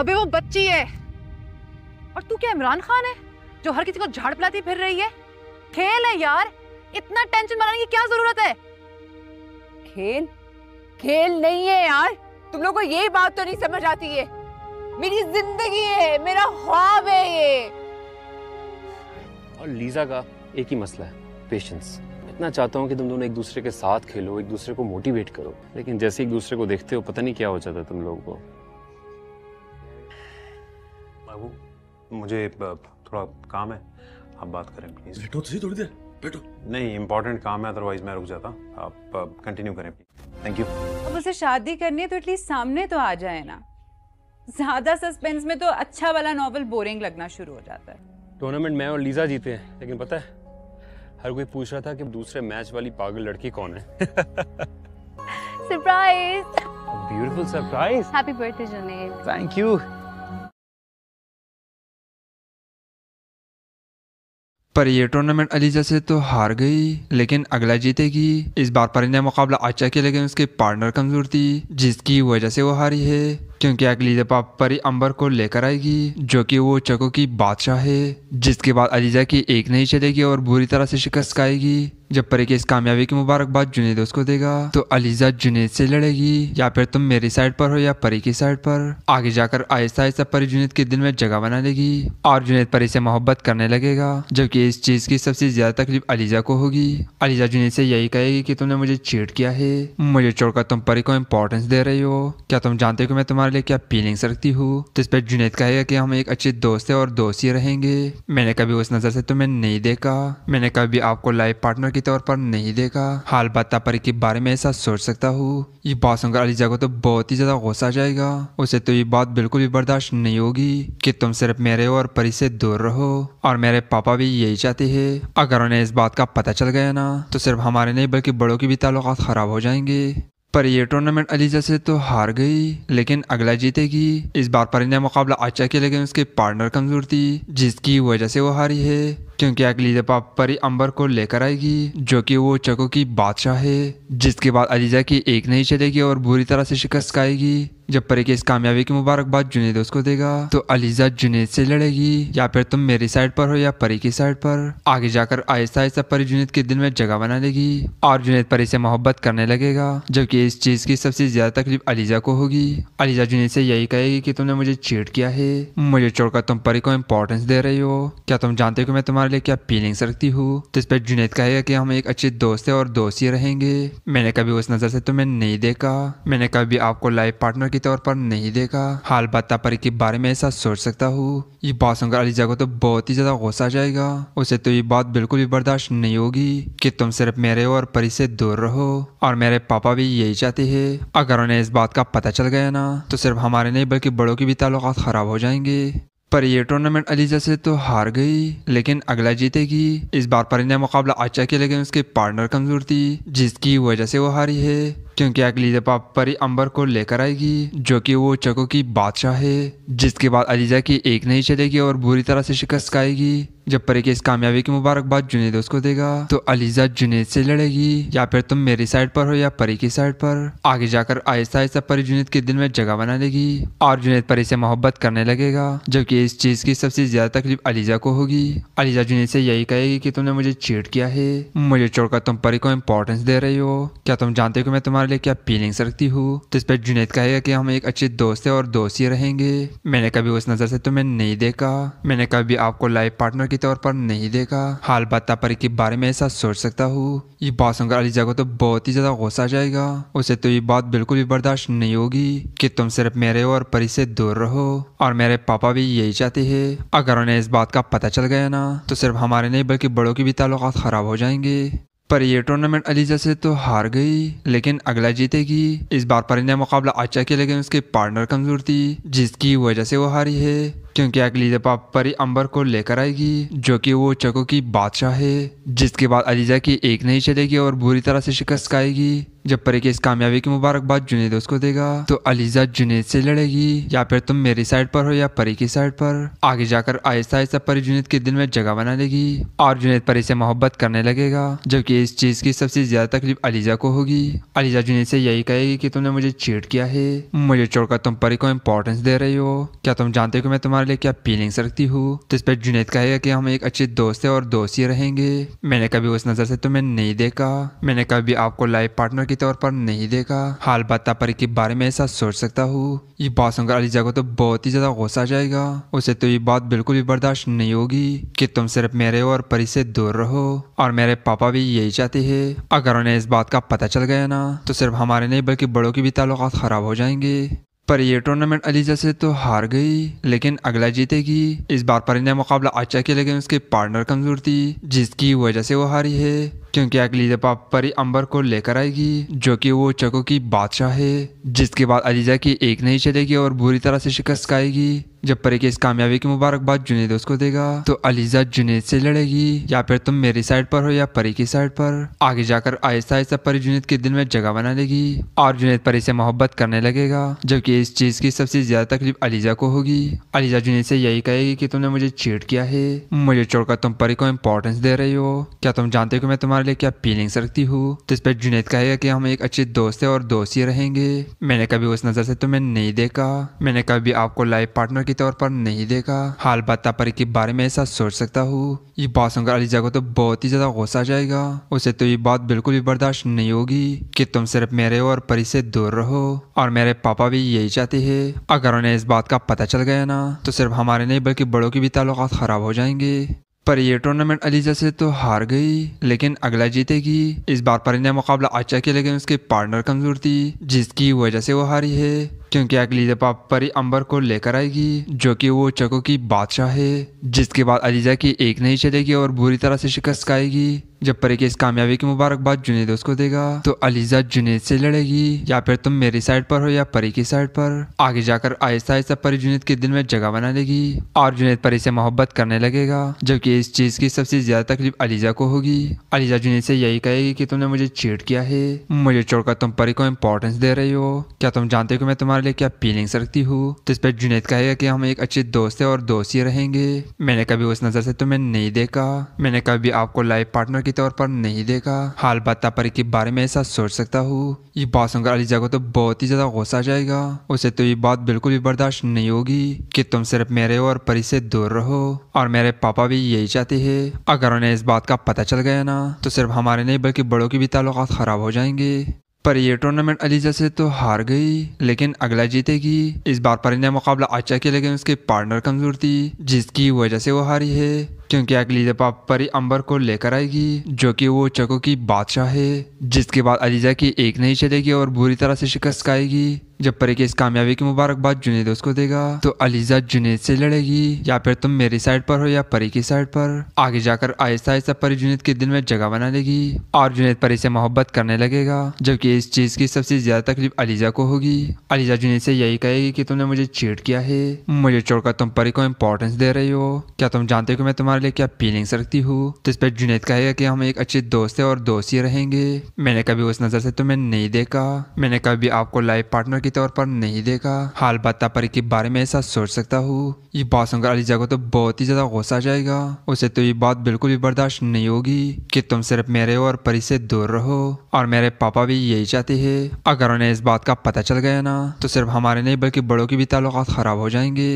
अबे वो बच्ची है और तू क्या इमरान खान है जो हर किसी को झाड़ पिलाती फिर रही है खेल है यार इतना टेंशन बनाने की क्या जरूरत है खेल खेल नहीं है यार तुम लोग को ये बात तो नहीं समझ आती है मेरी जिंदगी है मेरा ख्वाब है ये और लीजा का एक ही मसला है पेशेंस इतना चाहता हूँ कि तुम दोनों एक दूसरे के साथ खेलो एक दूसरे को मोटिवेट करो लेकिन जैसे एक दूसरे को देखते हो पता नहीं क्या हो जाता है तुम लोगों को है वो मुझे थोड़ा काम है आप बात करें प्लीज बैठो तो थोड़ी देर बैठो नहीं इंपॉर्टेंट काम है अदरवाइज मैं रुक जाता आप कंटिन्यू करें प्लीज थैंक यू अब उसे शादी करनी है तो एटलीस्ट सामने तो आ जाए ना ज्यादा सस्पेंस में तो अच्छा वाला नॉवल बोरिंग लगना शुरू हो जाता है टूर्नामेंट मैं और लीजा जीते हैं लेकिन पता है हर कोई पूछ रहा था कि दूसरे मैच वाली पागल लड़की कौन है surprise beautiful surprise happy birthday Junaid thank you पर ये टूर्नामेंट अलीजा से तो हार गई लेकिन अगला जीतेगी इस बार परिंदा मुकाबला अच्छा किया लेकिन उसके पार्टनर कमजोर थी जिसकी वजह से वो हारी है क्योंकि अगली दफा परी अंबर को लेकर आएगी जो कि वो चको की बादशाह है जिसके बाद अलीजा की एक नहीं चलेगी और बुरी तरह से शिकस्त खाएगी जब परी की इस कामयाबी की मुबारकबाद जुनेद उसको देगा तो अलीजा जुनेद से लड़ेगी या फिर तुम मेरी साइड पर हो या परी की साइड पर आगे जाकर आहिस्ता आहिस्ता परी जुनेद के दिल में जगह बना लेगी और जुनेद परी से मोहब्बत करने लगेगा जबकि इस चीज की सबसे ज्यादा तकलीफ अलीजा को होगी अलीजा जुनेद से यही कहेगी की तुमने मुझे चीट किया है मुझे छोड़कर तुम परी को इम्पोर्टेंस दे रही हो क्या तुम जानते हो मैं तुम्हारा तुम्हारे लिए क्या फीलिंग्स रखती हूँ तो इस पर जुनेद कहेगा कि हम एक अच्छे दोस्त है और दोस्त ही रहेंगे मैंने कभी उस नज़र से तुम्हें नहीं देखा मैंने कभी आपको लाइफ पार्टनर के तौर पर नहीं देखा हाल बात तापरी के बारे में ऐसा सोच सकता हूँ ये बात सुनकर अलीजा को तो बहुत ही ज़्यादा गुस्सा जाएगा उसे तो ये बात बिल्कुल भी बर्दाश्त नहीं होगी कि तुम सिर्फ मेरे और परी से दूर रहो और मेरे पापा भी यही चाहते हैं अगर उन्हें इस बात का पता चल गया ना तो सिर्फ हमारे नहीं बल्कि बड़ों के भी ताल्लुक ख़राब हो जाएंगे पर यह टूर्नामेंट अलीजा से तो हार गई लेकिन अगला जीतेगी इस बार परिंदा मुकाबला अच्छा किया लेकिन उसके पार्टनर कमजोर थी जिसकी वजह से वो हारी है क्योंकि अगली दफा परी अंबर को लेकर आएगी जो कि वो चको की बादशाह है जिसके बाद अलीजा की एक नहीं चलेगी और बुरी तरह से शिकस्त खाएगी जब परी की इस कामयाबी की मुबारकबाद जुनेद उसको देगा तो अलीजा जुनेद से लड़ेगी या फिर तुम मेरी साइड पर हो या परी की साइड पर आगे जाकर आहिस्ता आहिस्ता परी जुनेद के दिल में जगह बना लेगी और जुनेद परी से मोहब्बत करने लगेगा जबकि इस चीज की सबसे ज्यादा तकलीफ अलीजा को होगी अलीजा जुनेद से यही कहेगी की तुमने मुझे चीट किया है मुझे छोड़कर तुम परी को इम्पोर्टेंस दे रही हो क्या तुम जानते हो मैं तुम्हारे हमारे लिए क्या फीलिंग्स रखती हो तो इस पर जुनेद कहेगा कि हम एक अच्छे दोस्त है और दोस्त ही रहेंगे मैंने कभी उस नज़र से तुम्हें नहीं देखा मैंने कभी आपको लाइफ पार्टनर के तौर पर नहीं देखा हाल बात परी के बारे में ऐसा सोच सकता हूँ ये बात सुनकर अलीजा को तो बहुत ही ज़्यादा गुस्सा जाएगा उसे तो ये बात बिल्कुल भी बर्दाश्त नहीं होगी कि तुम सिर्फ मेरे और परी से दूर रहो और मेरे पापा भी यही चाहते है अगर उन्हें इस बात का पता चल गया ना तो सिर्फ हमारे नहीं बल्कि बड़ों के भी ताल्लुक ख़राब हो जाएंगे पर यह टूर्नामेंट अलीजा से तो हार गई लेकिन अगला जीतेगी इस बार परिंदा मुकाबला अच्छा किया लेकिन उसके पार्टनर कमजोर थी जिसकी वजह से वो हारी है क्योंकि अगली दफा परी अंबर को लेकर आएगी जो कि वो चको की बादशाह है जिसके बाद अलीजा की एक नहीं चलेगी और बुरी तरह से शिकस्त आएगी जब परी की इस कामयाबी की मुबारकबाद जुनेद उसको देगा तो अलीजा जुनेद से लड़ेगी या फिर तुम मेरी साइड पर हो या परी की साइड पर आगे जाकर आहिस्ता आहिस्ता परी जुनेद के दिल में जगह बना लेगी और जुनेद परी से मोहब्बत करने लगेगा जबकि इस चीज की सबसे ज्यादा तकलीफ अलीजा को होगी अलीजा जुनेद से यही कहेगी की तुमने मुझे चीट किया है मुझे छोड़कर तुम परी को इम्पोर्टेंस दे रही हो क्या तुम जानते हो मैं तुम्हारे हमारे लिए क्या फीलिंग्स रखती हूँ तो इस पर जुनेद कहेगा कि हम एक अच्छे दोस्त है और दोस्त ही रहेंगे मैंने कभी उस नज़र से तुम्हें नहीं देखा मैंने कभी आपको लाइफ पार्टनर के तौर पर नहीं देखा हाल बात परी के बारे में ऐसा सोच सकता हूँ ये बात सुनकर अली जगह तो बहुत ही ज़्यादा गुस्सा आ जाएगा उसे तो ये बात बिल्कुल भी बर्दाश्त नहीं होगी की तुम सिर्फ मेरे और परी से दूर रहो और मेरे पापा भी यही चाहते है अगर उन्हें इस बात का पता चल गया ना तो सिर्फ हमारे नहीं बल्कि बड़ों के भी ताल्लुक ख़राब हो जाएंगे पर यह टूर्नामेंट अली जैसे तो हार गई लेकिन अगला जीतेगी इस बार परिंदा मुकाबला अच्छा किया लेकिन उसके पार्टनर कमजोर थी जिसकी वजह से वो हारी है क्योंकि अगली दफा परी अंबर को लेकर आएगी जो कि वो चको की बादशाह है जिसके बाद अलीजा की एक नहीं चलेगी और बुरी तरह से शिकस्त आएगी जब परी की इस कामयाबी की मुबारकबाद जुनेद उसको देगा तो अलीजा जुनेद से लड़ेगी या फिर तुम मेरी साइड पर हो या परी की साइड पर आगे जाकर आहिस्ता आहिस्ता परी जुनेद के दिल में जगह बना लेगी और जुनेद परी से मोहब्बत करने लगेगा जबकि इस चीज की सबसे ज्यादा तकलीफ अलीजा को होगी अलीजा जुनेद से यही कहेगी की तुमने मुझे चीट किया है मुझे छोड़कर तुम परी को इम्पोर्टेंस दे रही हो क्या तुम जानते हो कि मैं तुम्हारे लिए क्या फीलिंग्स रखती हूँ तो इस पर जुनेद कहेगा की हम एक अच्छे दोस्त है और दोस्त ही रहेंगे मैंने कभी उस नजर से तुम्हें नहीं देखा मैंने कभी आपको लाइफ पार्टनर के तौर पर नहीं देखा हाल बात परी के बारे में ऐसा सोच सकता हूँ ये बात सुनकर अलीजा को तो बहुत ही ज्यादा गुस्सा आ जाएगा उसे तो ये बात बिल्कुल भी बर्दाश्त नहीं होगी कि तुम सिर्फ मेरे और परी से दूर रहो और मेरे पापा भी यही चाहते है अगर उन्हें इस बात का पता चल गया ना तो सिर्फ हमारे नहीं बल्कि बड़ों के भी ताल्लुक ख़राब हो जाएंगे पर ये टूर्नामेंट अलीजा से तो हार गई लेकिन अगला जीतेगी इस बार परी ने मुकाबला अच्छा किया लेकिन उसके पार्टनर कमज़ोर थी जिसकी वजह से वो हारी है क्योंकि अगली दफा परी अंबर को लेकर आएगी जो कि वो चको की बादशाह है जिसके बाद अलीजा की एक नहीं चलेगी और बुरी तरह से शिकस्त खाएगी जब परी की इस कामयाबी की मुबारकबाद जुनेद उसको देगा तो अलीजा जुनेद से लड़ेगी या फिर तुम मेरी साइड पर हो या परी की साइड पर आगे जाकर आहिस्ता आहिस्ता परी जुनेद के दिल में जगह बना लेगी और जुनेद परी से मोहब्बत करने लगेगा जबकि इस चीज की सबसे ज्यादा तकलीफ अलीजा को होगी अलीजा जुनेद से यही कहेगी कि तुमने मुझे चीट किया है मुझे छोड़कर तुम परी को इम्पोर्टेंस दे रही हो क्या तुम जानते हो कि मैं तुम्हारे वाले क्या फीलिंग्स रखती हूँ तो इस पर जुनेद कहेगा कि हम एक अच्छे दोस्त है और दोस्त ही रहेंगे मैंने कभी उस नज़र से तुम्हें नहीं देखा मैंने कभी आपको लाइफ पार्टनर के तौर पर नहीं देखा हाल बता पर के बारे में ऐसा सोच सकता हूँ ये बात सुनकर अलीजा को तो बहुत ही ज़्यादा गुस्सा आ जाएगा उसे तो ये बात बिल्कुल भी बर्दाश्त नहीं होगी कि तुम सिर्फ मेरे और परी से दूर रहो और मेरे पापा भी यही चाहते हैं अगर उन्हें इस बात का पता चल गया ना तो सिर्फ हमारे नहीं बल्कि बड़ों के भी ताल्लुक ख़राब हो जाएंगे पर ये टूर्नामेंट अली जैसे तो हार गई लेकिन अगला जीतेगी इस बार पर मुकाबला अच्छा किया लेकिन उसके पार्टनर कमजोर थी जिसकी वजह से वो हारी है क्योंकि अगली दफा परी अंबर को लेकर आएगी जो कि वो चको की बादशाह है जिसके बाद अलीजा की एक नहीं चलेगी और बुरी तरह से शिकस्त खाएगी जब परी की इस कामयाबी की मुबारकबाद जुनेद उसको देगा तो अलीजा जुनेद से लड़ेगी या फिर तुम मेरी साइड पर हो या परी की साइड पर आगे जाकर आहिस्ता आहिस्ता परी जुनेद के दिल में जगह बना लेगी और जुनेद परी से मोहब्बत करने लगेगा जबकि इस चीज की सबसे ज्यादा तकलीफ अलीजा को होगी अलीजा जुनेद से यही कहेगी की तुमने मुझे चीट किया है मुझे छोड़कर तुम परी को इम्पोर्टेंस दे रही हो क्या तुम जानते हो मैं तुम्हारा तुम्हारे लिए क्या फीलिंग्स रखती हूँ तो इस पर जुनेद कहेगा कि हम एक अच्छे दोस्त है और दोस्त ही रहेंगे मैंने कभी उस नज़र से तुम्हें नहीं देखा मैंने कभी आपको लाइफ पार्टनर के तौर पर नहीं देखा हाल बात तापरी के बारे में ऐसा सोच सकता हूँ ये बात सुनकर अलीजा को तो बहुत ही ज़्यादा गुस्सा आ जाएगा उसे तो ये बात बिल्कुल भी बर्दाश्त नहीं होगी कि तुम सिर्फ मेरे और परी से दूर रहो और मेरे पापा भी यही चाहते हैं अगर उन्हें इस बात का पता चल गया ना तो सिर्फ हमारे नहीं बल्कि बड़ों के भी ताल्लुक ख़राब हो जाएंगे पर ये टूर्नामेंट अलीजा से तो हार गई लेकिन अगला जीतेगी इस बार परिंदा मुकाबला अच्छा किया लेकिन उसके पार्टनर कमजोर थी जिसकी वजह से वो हारी है क्योंकि अगली दफा परी अंबर को लेकर आएगी जो कि वो चको की बादशाह है जिसके बाद अलीजा की एक नहीं चलेगी और बुरी तरह से शिकस्त खाएगी जब परी के इस कामयाबी की मुबारकबाद जुनेद उसको देगा तो अलीजा जुनेद से लड़ेगी या फिर तुम मेरी साइड पर हो या परी की साइड पर आगे जाकर आहिस्ता आहिस्ता परी जुनेद के दिल में जगह बना लेगी और जुनेद परी से मोहब्बत करने लगेगा जबकि इस चीज की सबसे ज्यादा तकलीफ अलीजा को होगी अलीजा जुनेद से यही कहेगी की तुमने मुझे चीट किया है मुझे छोड़कर तुम परी को इम्पोर्टेंस दे रही हो क्या तुम जानते हो मैं तुम्हारे लिए क्या फीलिंग्स रखती हूँ तो इस पर जुनेद कहेगा की हम एक अच्छे दोस्त है और दोस्त ही रहेंगे मैंने कभी उस नजर से तुम्हें नहीं देखा मैंने कभी आपको लाइफ पार्टनर के तौर पर नहीं देखा हाल बत्ता परी के बारे में ऐसा सोच सकता हूँ ये बात सुनकर अलीजा को तो बहुत ही ज्यादा गुस्सा जाएगा उसे तो ये बात बिल्कुल भी बर्दाश्त नहीं होगी कि तुम सिर्फ मेरे और परी से दूर रहो और मेरे पापा भी यही चाहते हैं अगर उन्हें इस बात का पता चल गया ना तो सिर्फ हमारे नहीं बल्कि बड़ों के भी ताल्लुक खराब हो जाएंगे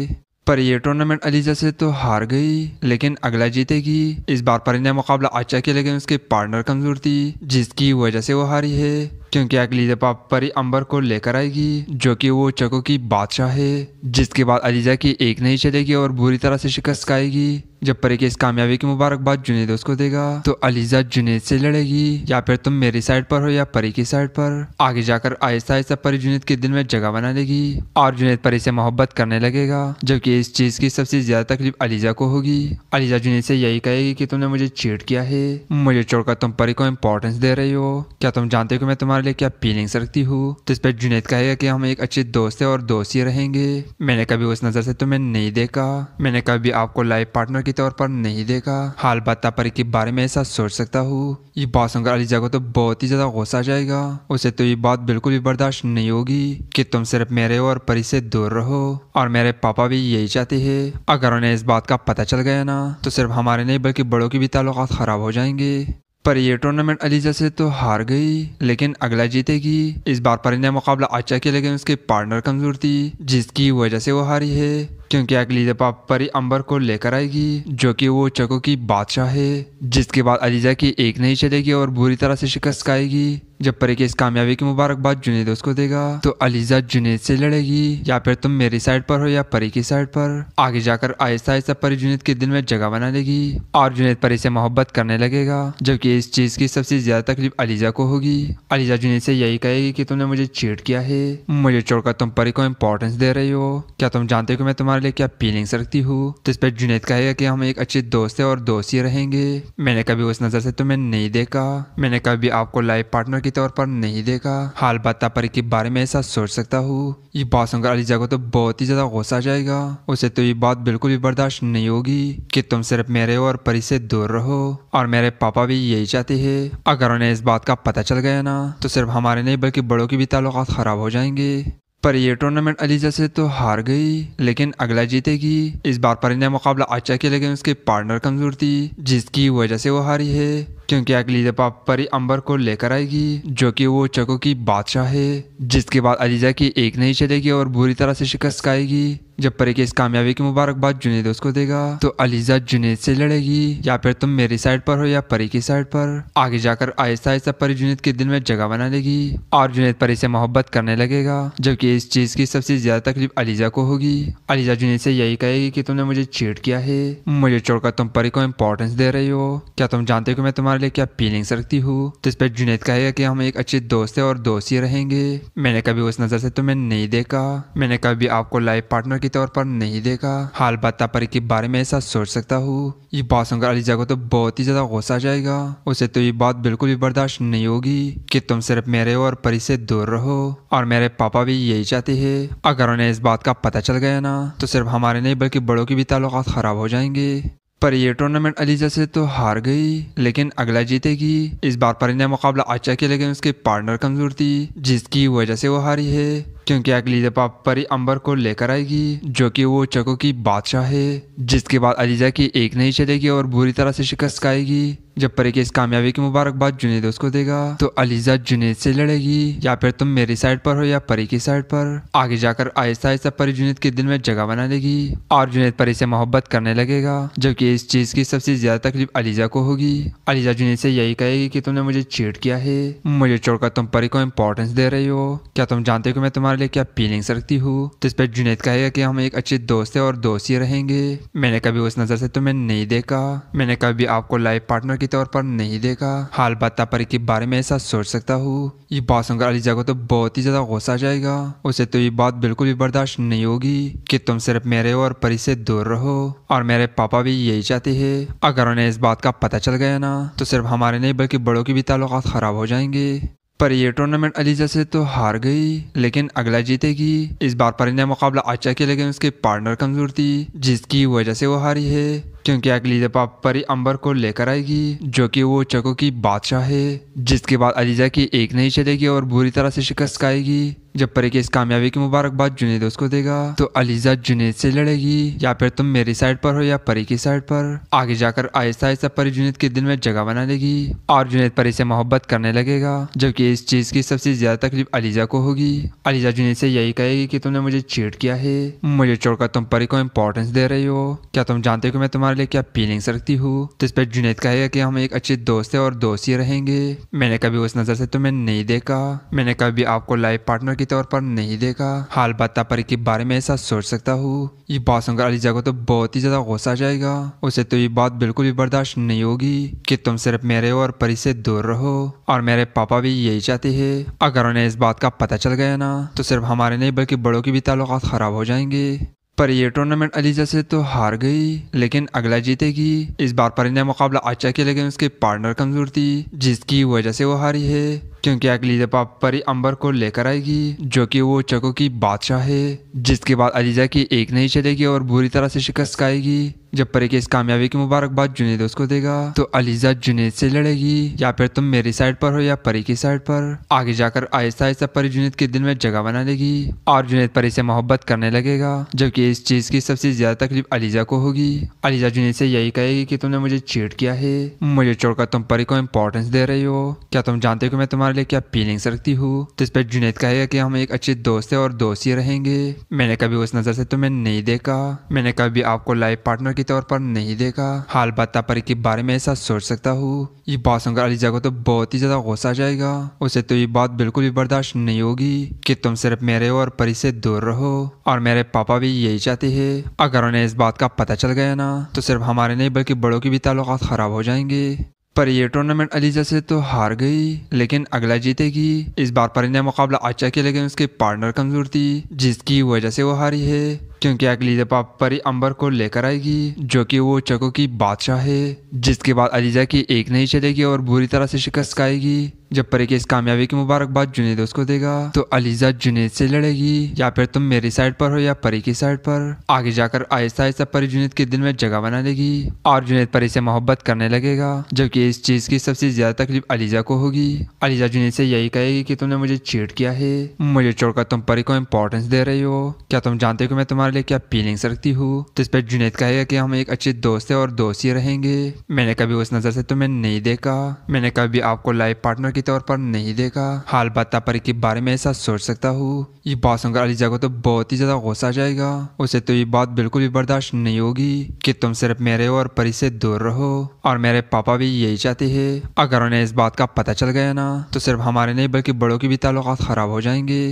पर ये टूर्नामेंट अलीजा से तो हार गई लेकिन अगला जीतेगी इस बार परी ने मुकाबला अच्छा किया लेकिन उसके पार्टनर कमजोर थी जिसकी वजह से वो हारी है क्योंकि अगली दफा परी अंबर को लेकर आएगी जो कि वो चको की बादशाह है जिसके बाद अलीजा की एक नहीं चलेगी और बुरी तरह से शिकस्त खाएगी जब परी की इस कामयाबी की मुबारकबाद जुनेद उसको देगा तो अलीजा जुनेद से लड़ेगी या फिर तुम मेरी साइड पर हो या परी की साइड पर आगे जाकर आहिस्ता आहिस्ता परी जुनेद के दिल में जगह बना लेगी और जुनेद परी से मोहब्बत करने लगेगा जबकि इस चीज की सबसे ज्यादा तकलीफ अलीजा को होगी अलीजा जुनेद से यही कहेगी की तुमने मुझे चीट किया है मुझे छोड़कर तुम परी को इम्पोर्टेंस दे रही हो क्या तुम जानते हो मैं तुम्हारे लिए क्या फीलिंग्स रखती हूँ तो इस पर जुनेद कहेगा की हम एक अच्छे दोस्त है और दोस्त ही रहेंगे मैंने कभी उस नजर से तुम्हें नहीं देखा मैंने कभी आपको लाइफ पार्टनर के तौर पर नहीं देखा हाल बात परी के बारे में ऐसा सोच सकता हूँ ये बात सुनकर अलीजा को तो बहुत ही ज्यादा गुस्सा जाएगा उसे तो ये बात बिल्कुल भी बर्दाश्त नहीं होगी कि तुम सिर्फ मेरे और परी से दूर रहो और मेरे पापा भी यही चाहते है अगर उन्हें इस बात का पता चल गया ना तो सिर्फ हमारे नहीं बल्कि बड़ों के भी ताल्लुक ख़राब हो जाएंगे पर ये टूर्नामेंट अलीजा से तो हार गई लेकिन अगला जीतेगी इस बार परी ने मुकाबला अच्छा किया लेकिन उसके पार्टनर कमजोर थी जिसकी वजह से वो हारी है क्योंकि अगली दफा परी अंबर को लेकर आएगी जो कि वो चको की बादशाह है जिसके बाद अलीजा की एक नहीं चलेगी और बुरी तरह से शिकस्त आएगी जब परी की इस कामयाबी की मुबारकबाद जुनेद उसको देगा तो अलीजा जुनेद से लड़ेगी या फिर तुम मेरी साइड पर हो या परी की साइड पर आगे जाकर आहिस्ता आहिस्ता परी जुनेद के दिल में जगह बना लेगी और जुनेद परी से मोहब्बत करने लगेगा जबकि इस चीज की सबसे ज्यादा तकलीफ अलीजा को होगी अलीजा जुनेद से यही कहेगी कि तुमने मुझे चीट किया है मुझे छोड़कर तुम परी को इम्पोर्टेंस दे रही हो क्या तुम जानते हो कि मैं तुम्हारे तुम्हारे लिए क्या फीलिंग्स रखती हूँ तो इस पर जुनेद कहेगा कि हम एक अच्छे दोस्त है और दोस्त ही रहेंगे मैंने कभी उस नज़र से तुम्हें नहीं देखा मैंने कभी आपको लाइफ पार्टनर के तौर पर नहीं देखा हाल बात पर के बारे में ऐसा सोच सकता हूँ ये बात सुनकर अलीजा को तो बहुत ही ज़्यादा गुस्सा आ जाएगा उसे तो ये बात बिल्कुल भी बर्दाश्त नहीं होगी कि तुम सिर्फ मेरे और परी से दूर रहो और मेरे पापा भी यही चाहते हैं अगर उन्हें इस बात का पता चल गया ना तो सिर्फ हमारे नहीं बल्कि बड़ों के भी ताल्लुक ख़राब हो जाएंगे पर यह टूर्नामेंट अली जैसे तो हार गई लेकिन अगला जीतेगी इस बार परिंदा मुकाबला अच्छा किया लेकिन उसके पार्टनर कमजोर थी जिसकी वजह से वो हारी है क्योंकि अगली दफा परी अंबर को लेकर आएगी जो कि वो चको की बादशाह है जिसके बाद अलीजा की एक नहीं चलेगी और बुरी तरह से शिकस्त आएगी जब परी की इस कामयाबी की मुबारकबाद जुनेद उसको देगा तो अलीजा जुनेद से लड़ेगी या फिर तुम मेरी साइड पर हो या परी की साइड पर आगे जाकर आहिस्ता आहिस्ता परी जुनेद के दिल में जगह बना लेगी और जुनेद परी से मोहब्बत करने लगेगा जबकि इस चीज की सबसे ज्यादा तकलीफ अलीजा को होगी अलीजा जुनेद से यही कहेगी की तुमने मुझे चीट किया है मुझे छोड़कर तुम परी को इम्पोर्टेंस दे रही हो क्या तुम जानते हो कि मैं तुम्हारे लिए क्या फीलिंग्स रखती हूँ तो इस पर जुनेद कहेगा की हम एक अच्छे दोस्त है और दोस्त ही रहेंगे मैंने कभी उस नजर से तुम्हें नहीं देखा मैंने कभी आपको लाइफ पार्टनर तौर पर नहीं देखा हाल बात परी के बारे में ऐसा सोच सकता हूँ ये बात सुनकर अलीजा को तो बहुत ही ज्यादा गुस्सा आ जाएगा उसे तो ये बात बिल्कुल भी बर्दाश्त नहीं होगी कि तुम सिर्फ मेरे और परी से दूर रहो और मेरे पापा भी यही चाहते है अगर उन्हें इस बात का पता चल गया ना तो सिर्फ हमारे नहीं बल्कि बड़ों के भी ताल्लुक ख़राब हो जाएंगे पर ये टूर्नामेंट अलीजा से तो हार गई लेकिन अगला जीतेगी इस बार परी ने मुकाबला अच्छा किया लेकिन उसके पार्टनर कमज़ोर थी जिसकी वजह से वो हारी है क्योंकि अगली दफा परी अंबर को लेकर आएगी जो कि वो चको की बादशाह है जिसके बाद अलीजा की एक नहीं चलेगी और बुरी तरह से शिकस्त खाएगी जब परी की इस कामयाबी की मुबारकबाद जुनेद उसको देगा तो अलीजा जुनेद से लड़ेगी या फिर तुम मेरी साइड पर हो या परी की साइड पर आगे जाकर आहिस्ता आहिस्ता परी जुनेद के दिल में जगह बना लेगी और जुनेद परी से मोहब्बत करने लगेगा जबकि इस चीज की सबसे ज्यादा तकलीफ अलीजा को होगी अलीजा जुनेद से यही कहेगी की तुमने मुझे चीट किया है मुझे छोड़कर तुम परी को इम्पोर्टेंस दे रही हो क्या तुम जानते हो मैं तुम्हारे लिए क्या फीलिंग्स रखती हूँ तो इस पर जुनेद कहेगा की हम एक अच्छे दोस्त है और दोस्त ही रहेंगे मैंने कभी उस नज़र से तुम्हें नहीं देखा मैंने कभी आपको लाइफ पार्टनर के तौर पर नहीं देखा हाल बात परी के बारे में ऐसा सोच सकता हूँ ये बात सुनकर अलीजा को तो बहुत ही ज्यादा गुस्सा आ जाएगा उसे तो ये बात बिल्कुल भी बर्दाश्त नहीं होगी कि तुम सिर्फ मेरे और परी से दूर रहो और मेरे पापा भी यही चाहते है अगर उन्हें इस बात का पता चल गया ना तो सिर्फ हमारे नहीं बल्कि बड़ों के भी ताल्लुक ख़राब हो जाएंगे पर ये टूर्नामेंट अलीजा से तो हार गई लेकिन अगला जीतेगी इस बार परी ने मुकाबला अच्छा किया लेकिन उसके पार्टनर कमजोर थी जिसकी वजह से वो हारी है क्योंकि अगली दफा परी अंबर को लेकर आएगी जो कि वो चको की बादशाह है जिसके बाद अलीजा की एक नहीं चलेगी और बुरी तरह से शिकस्त खाएगी जब परी के इस कामयाबी की मुबारकबाद जुनेद उसको देगा तो अलीजा जुनेद से लड़ेगी या फिर तुम मेरी साइड पर हो या परी की साइड पर आगे जाकर आहिस्ता आहिस्ता परी जुनेद के दिल में जगह बना लेगी और जुनेद परी से मोहब्बत करने लगेगा जबकि इस चीज की सबसे ज्यादा तकलीफ अलीजा को होगी अलीजा जुनेद से यही कहेगी की तुमने मुझे चीट किया है मुझे छोड़कर तुम परी को इम्पोर्टेंस दे रही हो क्या तुम जानते हो मैं तुम्हारे लिए क्या फीलिंग्स रखती हूँ तो इस पर जुनेद कहेगा की हम एक अच्छे दोस्त है और दोस्त ही रहेंगे मैंने कभी उस नजर से तुम्हें नहीं देखा मैंने कभी आपको लाइफ पार्टनर के तौर पर नहीं देखा हाल बता तापरी के बारे में ऐसा सोच सकता हूँ ये बात सुनकर अलीजा को तो बहुत ही ज्यादा गुस्सा जाएगा उसे तो ये बात बिल्कुल भी बर्दाश्त नहीं होगी कि तुम सिर्फ मेरे और परी से दूर रहो और मेरे पापा भी यही चाहते है अगर उन्हें इस बात का पता चल गया ना तो सिर्फ हमारे नहीं बल्कि बड़ों के भी ताल्लुक खराब हो जाएंगे पर ये टूर्नामेंट अलीजा से तो हार गई लेकिन अगला जीतेगी इस बार परी ने मुकाबला अच्छा किया लेकिन उसके पार्टनर कमजोर थी जिसकी वजह से वो हारी है क्योंकि अगली दफा परी अंबर को लेकर आएगी जो कि वो चको की बादशाह है जिसके बाद अलीजा की एक नहीं चलेगी और बुरी तरह से शिकस्त खाएगी जब परी की इस कामयाबी की मुबारकबाद जुनेद उसको देगा तो अलीजा जुनेद से लड़ेगी या फिर तुम मेरी साइड पर हो या परी की साइड पर आगे जाकर आहिस्ता आहिस्ता परी जुनेद के दिल में जगह बना लेगी और जुनेद परी से मोहब्बत करने लगेगा जबकि इस चीज की सबसे ज्यादा तकलीफ अलीजा को होगी अलीजा जुनेद से यही कहेगी की तुमने मुझे चीट किया है मुझे छोड़कर तुम परी को इम्पोर्टेंस दे रही हो क्या तुम जानते हो मैं तुम्हारे तुम्हारे लिए क्या फीलिंग्स रखती हूँ तो इस पर जुनेद कहेगा कि हम एक अच्छे दोस्त है और दोस्त ही रहेंगे मैंने कभी उस नज़र से तुम्हें नहीं देखा मैंने कभी आपको लाइफ पार्टनर के तौर पर नहीं देखा हाल बाता परी के बारे में ऐसा सोच सकता हूँ ये बात सुनकर अलीजा को तो बहुत ही ज़्यादा गुस्सा जाएगा उसे तो ये बात बिल्कुल भी बर्दाश्त नहीं होगी कि तुम सिर्फ मेरे और परी से दूर रहो और मेरे पापा भी यही चाहते हैं अगर उन्हें इस बात का पता चल गया ना तो सिर्फ हमारे नहीं बल्कि बड़ों के भी ताल्लुक ख़राब हो जाएंगे पर ये टूर्नामेंट अली जैसे तो हार गई लेकिन अगला जीतेगी इस बार परिंदा मुकाबला अच्छा किया लेकिन उसके पार्टनर कमजोर थी जिसकी वजह से वो हारी है क्योंकि अगली दफा परी अंबर को लेकर आएगी जो कि वो चको की बादशाह है जिसके बाद अलीजा की एक नहीं चलेगी और बुरी तरह से शिकस्त आएगी जब परी की इस कामयाबी की मुबारकबाद जुनेद उसको देगा तो अलीजा जुनेद से लड़ेगी या फिर तुम मेरी साइड पर हो या परी की साइड पर आगे जाकर आहिस्ता आहिस्ता परी जुनेद के दिल में जगह बना लेगी और जुनेद परी से मोहब्बत करने लगेगा जबकि इस चीज की सबसे ज्यादा तकलीफ अलीजा को होगी अलीजा जुनेद से यही कहेगी कि तुमने मुझे चीट किया है मुझे छोड़कर तुम परी को इम्पोर्टेंस दे रही हो क्या तुम जानते हो कि मैं तुम्हारे तुम्हारे लिए क्या फीलिंग्स रखती हूँ तो इस पर जुनेद कहेगा कि हम एक अच्छे दोस्त है और दोस्त ही रहेंगे मैंने कभी उस नज़र से तुम्हें नहीं देखा मैंने कभी आपको लाइफ पार्टनर के तौर पर नहीं देखा हाल बात परी के बारे में ऐसा सोच सकता हूँ ये बात सुनकर अलीजा को तो बहुत ही ज़्यादा गुस्सा आ जाएगा उसे तो ये बात बिल्कुल भी बर्दाश्त नहीं होगी की तुम सिर्फ मेरे और परी से दूर रहो और मेरे पापा भी यही चाहते है अगर उन्हें इस बात का पता चल गया ना तो सिर्फ हमारे नहीं बल्कि बड़ों के भी ताल्लुक ख़राब हो जाएंगे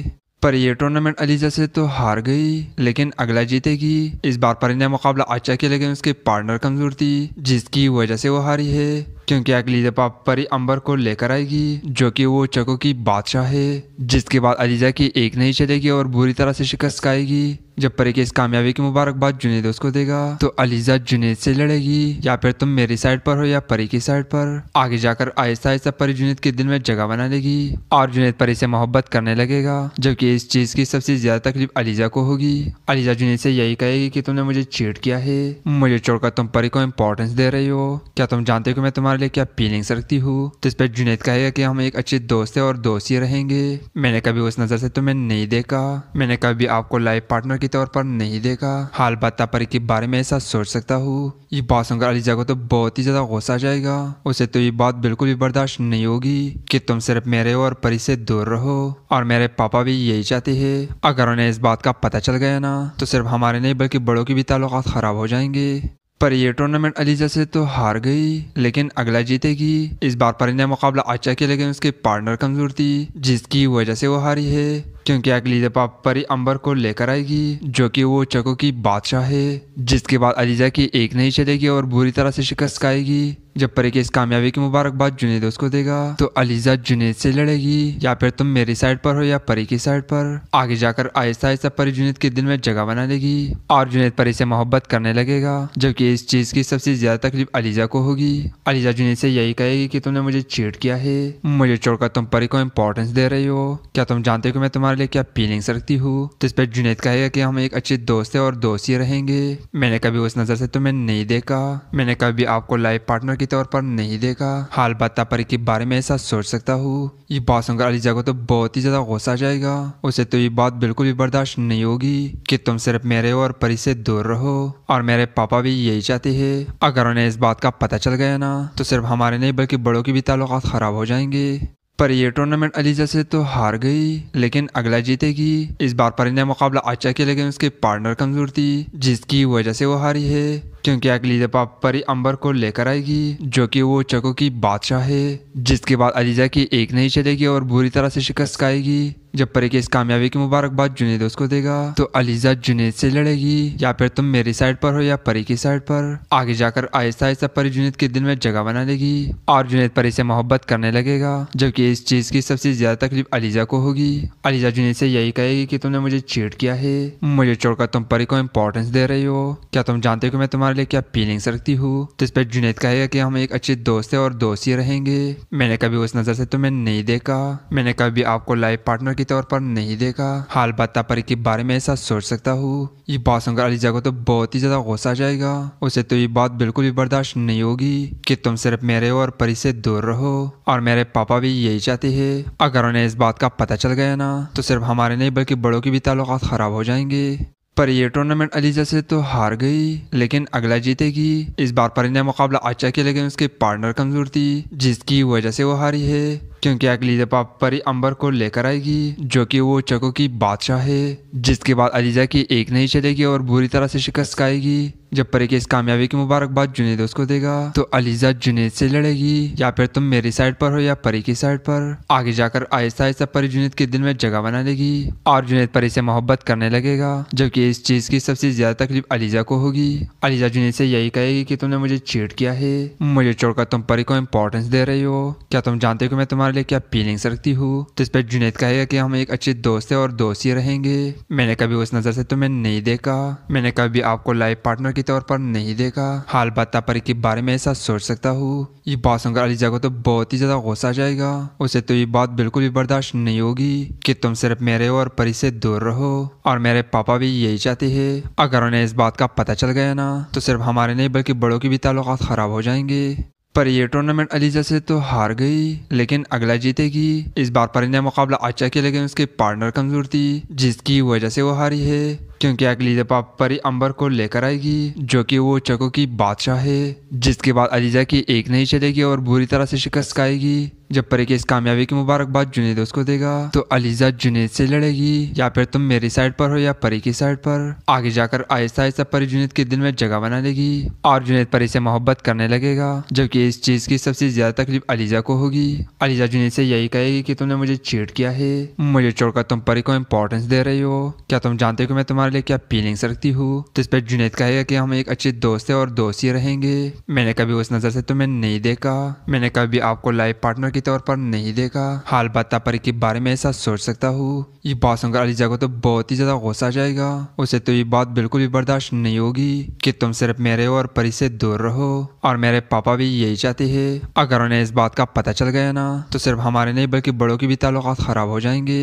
पर यह टूर्नामेंट अली जैसे तो हार गई लेकिन अगला जीतेगी इस बार परिंदा मुकाबला अच्छा किया लेकिन उसके पार्टनर कमजोर थी जिसकी वजह से वो हारी है क्योंकि अगलीजा पाप परी अंबर को लेकर आएगी जो कि वो चको की बादशाह है जिसके बाद अलीजा की एक नहीं चलेगी और बुरी तरह से शिकस्त आएगी जब परी के इस कामयाबी की मुबारकबाद जुनेद उसको देगा तो अलीजा जुनेद से लड़ेगी या फिर तुम मेरी साइड पर हो या परी की साइड पर आगे जाकर आहिस्ता आहिस्ता परी जुनेद के दिल में जगह बना लेगी और जुनेद परी से मोहब्बत करने लगेगा जबकि इस चीज की सबसे ज्यादा तकलीफ अलीजा को होगी अलीजा जुनेद से यही कहेगी की तुमने मुझे चीट किया है मुझे छोड़कर तुम परी को इम्पोर्टेंस दे रही हो क्या तुम जानते हो मैं तुम्हारे तुम्हारे लिए क्या फीलिंग्स रखती हूँ तो इस पर जुनेद कहेगा कि हम एक अच्छे दोस्त है और दोस्त ही रहेंगे मैंने कभी उस नज़र से तुम्हें नहीं देखा मैंने कभी आपको लाइफ पार्टनर के तौर पर नहीं देखा हाल बात परी के बारे में ऐसा सोच सकता हूँ ये बात सुनकर अलीजा को तो बहुत ही ज़्यादा गुस्सा आ जाएगा उसे तो ये बात बिल्कुल भी बर्दाश्त नहीं होगी की तुम सिर्फ मेरे और परी से दूर रहो और मेरे पापा भी यही चाहते है अगर उन्हें इस बात का पता चल गया ना तो सिर्फ हमारे नहीं बल्कि बड़ों के भी ताल्लुक ख़राब हो जाएंगे पर यह टूर्नामेंट अली जैसे तो हार गई लेकिन अगला जीतेगी इस बार परिंदा मुकाबला अच्छा किया लेकिन उसके पार्टनर कमजोर थी जिसकी वजह से वो हारी है क्योंकि अगलीजा पाप परी अंबर को लेकर आएगी जो कि वो चको की बादशाह है जिसके बाद अलीजा की एक नहीं चलेगी और बुरी तरह से शिकस्त खाएगी जब परी की इस कामयाबी की मुबारकबाद जुनेद उसको देगा तो अलीजा जुनेद से लड़ेगी या फिर तुम मेरी साइड पर हो या परी की साइड पर आगे जाकर आहिस्ता आहिस्ता परी जुनेद के दिल में जगह बना लेगी और जुनेद परी से मोहब्बत करने लगेगा जबकि इस चीज की सबसे ज्यादा तकलीफ अलीजा को होगी अलीजा जुनेद से यही कहेगी कि तुमने मुझे चीट किया है मुझे छोड़कर तुम परी को इम्पोर्टेंस दे रही हो क्या तुम जानते हो कि मैं तुम्हारे वाले क्या फीलिंग्स रखती हूँ तो इस पर जुनेद कहेगा कि हम एक अच्छे दोस्त है और दोस्त ही रहेंगे मैंने कभी उस नज़र से तुम्हें नहीं देखा मैंने कभी आपको लाइफ पार्टनर के तौर पर नहीं देखा हाल बात पर के बारे में ऐसा सोच सकता हूँ ये बात सुनकर अलीजा को तो बहुत ही ज़्यादा गुस्सा आ जाएगा उसे तो ये बात बिल्कुल भी बर्दाश्त नहीं होगी कि तुम सिर्फ मेरे और परी से दूर रहो और मेरे पापा भी यही चाहते हैं अगर उन्हें इस बात का पता चल गया ना तो सिर्फ हमारे नहीं बल्कि बड़ों के भी ताल्लुक ख़राब हो जाएंगे पर ये टूर्नामेंट अलीजा से तो हार गई लेकिन अगला जीतेगी इस बार परी ने मुकाबला अच्छा किया लेकिन उसके पार्टनर कमजोर थी जिसकी वजह से वो हारी है क्योंकि अगली दफा परी अंबर को लेकर आएगी जो कि वो चको की बादशाह है जिसके बाद अलीजा की एक नहीं चलेगी और बुरी तरह से शिकस्त खाएगी जब परी के इस कामयाबी की मुबारकबाद जुनेद उसको देगा तो अलीजा जुनेद से लड़ेगी या फिर तुम मेरी साइड पर हो या परी की साइड पर आगे जाकर आहिस्ता आहिस्ता परी जुनेद के दिल में जगह बना लेगी और जुनेद परी से मोहब्बत करने लगेगा जबकि इस चीज की सबसे ज्यादा तकलीफ अलीजा को होगी अलीजा जुनेद से यही कहेगी की तुमने मुझे चीट किया है मुझे छोड़कर तुम परी को इम्पोर्टेंस दे रही हो क्या तुम जानते हो मैं तुम्हारे लिए क्या फीलिंग्स रखती हूँ तो इस पर जुनेद कहेगा की हम एक अच्छे दोस्त है और दोस्त ही रहेंगे मैंने कभी उस नजर से तुम्हें नहीं देखा मैंने कभी आपको लाइफ पार्टनर की तौर पर नहीं देखा हाल बात परी के बारे में ऐसा सोच सकता हूँ ये बात सुनकर अलीजा को तो बहुत ही ज्यादा गुस्सा आ जाएगा उसे तो ये बात बिल्कुल भी बर्दाश्त नहीं होगी कि तुम सिर्फ मेरे और परी से दूर रहो और मेरे पापा भी यही चाहते हैं अगर उन्हें इस बात का पता चल गया ना तो सिर्फ हमारे नहीं बल्कि बड़ों के भी ताल्लुक ख़राब हो जाएंगे पर ये टूर्नामेंट अलीजा से तो हार गई लेकिन अगला जीतेगी इस बार परी ने मुकाबला अच्छा किया लेकिन उसके पार्टनर कमजोर थी जिसकी वजह से वो हारी है क्योंकि अगली दफा परी अंबर को लेकर आएगी जो कि वो चको की बादशाह है जिसके बाद अलीजा की एक नहीं चलेगी और बुरी तरह से शिकस्त खाएगी जब परी के इस कामयाबी की मुबारकबाद जुनेद उसको देगा तो अलीजा जुनेद से लड़ेगी या फिर तुम मेरी साइड पर हो या परी की साइड पर आगे जाकर आहिस्ता आहिस्ता परी जुनेद के दिल में जगह बना लेगी और जुनेद परी से मोहब्बत करने लगेगा जबकि इस चीज की सबसे ज्यादा तकलीफ अलीजा को होगी अलीजा जुनेद से यही कहेगी की तुमने मुझे चीट किया है मुझे छोड़कर तुम परी को इम्पोर्टेंस दे रही हो क्या तुम जानते हो मैं तुम्हारे लिए क्या फीलिंग्स रखती हूँ तो इस पर जुनेद कहेगा की हम एक अच्छे दोस्त है और दोस्त ही रहेंगे मैंने कभी उस नजर से तुम्हें नहीं देखा मैंने कभी आपको लाइफ पार्टनर के तौर पर नहीं देखा हाल बात तापरी के बारे में ऐसा सोच सकता हूँ ये बात सुनकर अलीजा को तो बहुत ही ज्यादा गुस्सा जाएगा उसे तो ये बात बिल्कुल भी बर्दाश्त नहीं होगी कि तुम सिर्फ मेरे और परी से दूर रहो और मेरे पापा भी यही चाहते है अगर उन्हें इस बात का पता चल गया ना तो सिर्फ हमारे नहीं बल्कि बड़ों के भी ताल्लुक खराब हो जाएंगे पर यह टूर्नामेंट अलीजा से तो हार गई लेकिन अगला जीतेगी इस बार परिंदा मुकाबला अच्छा किया लेकिन उसके पार्टनर कमजोर थी जिसकी वजह से वो हारी है क्योंकि अगली दफा परी अंबर को लेकर आएगी जो कि वो चको की बादशाह है जिसके बाद अलीजा की एक नहीं चलेगी और बुरी तरह से शिकस्त आएगी जब परी की इस कामयाबी की मुबारकबाद जुनेद उसको देगा तो अलीजा जुनेद से लड़ेगी या फिर तुम मेरी साइड पर हो या परी की साइड पर आगे जाकर आहिस्ता आहिस्ता परी जुनेद के दिल में जगह बना लेगी और जुनेद परी से मोहब्बत करने लगेगा जबकि इस चीज की सबसे ज्यादा तकलीफ अलीजा को होगी अलीजा जुनेद से यही कहेगी की तुमने मुझे चीट किया है मुझे छोड़कर तुम परी को इम्पोर्टेंस दे रही हो क्या तुम जानते हो मैं तुम्हारे लिए क्या फीलिंग्स रखती हूँ तो इस पर जुनेद कहेगा की हम एक अच्छे दोस्त है और दोस्त ही रहेंगे मैंने कभी उस नजर से तुम्हें नहीं देखा मैंने कभी आपको लाइफ पार्टनर के तौर पर नहीं देखा हाल बात तापरी के बारे में ऐसा सोच सकता हूँ ये बात सुनकर अलीजा को तो बहुत ही ज्यादा गुस्सा जाएगा उसे तो ये बात बिल्कुल भी बर्दाश्त नहीं होगी कि तुम सिर्फ मेरे और परी से दूर रहो और मेरे पापा भी यही चाहते है अगर उन्हें इस बात का पता चल गया ना तो सिर्फ हमारे नहीं बल्कि बड़ों के भी ताल्लुक खराब हो जाएंगे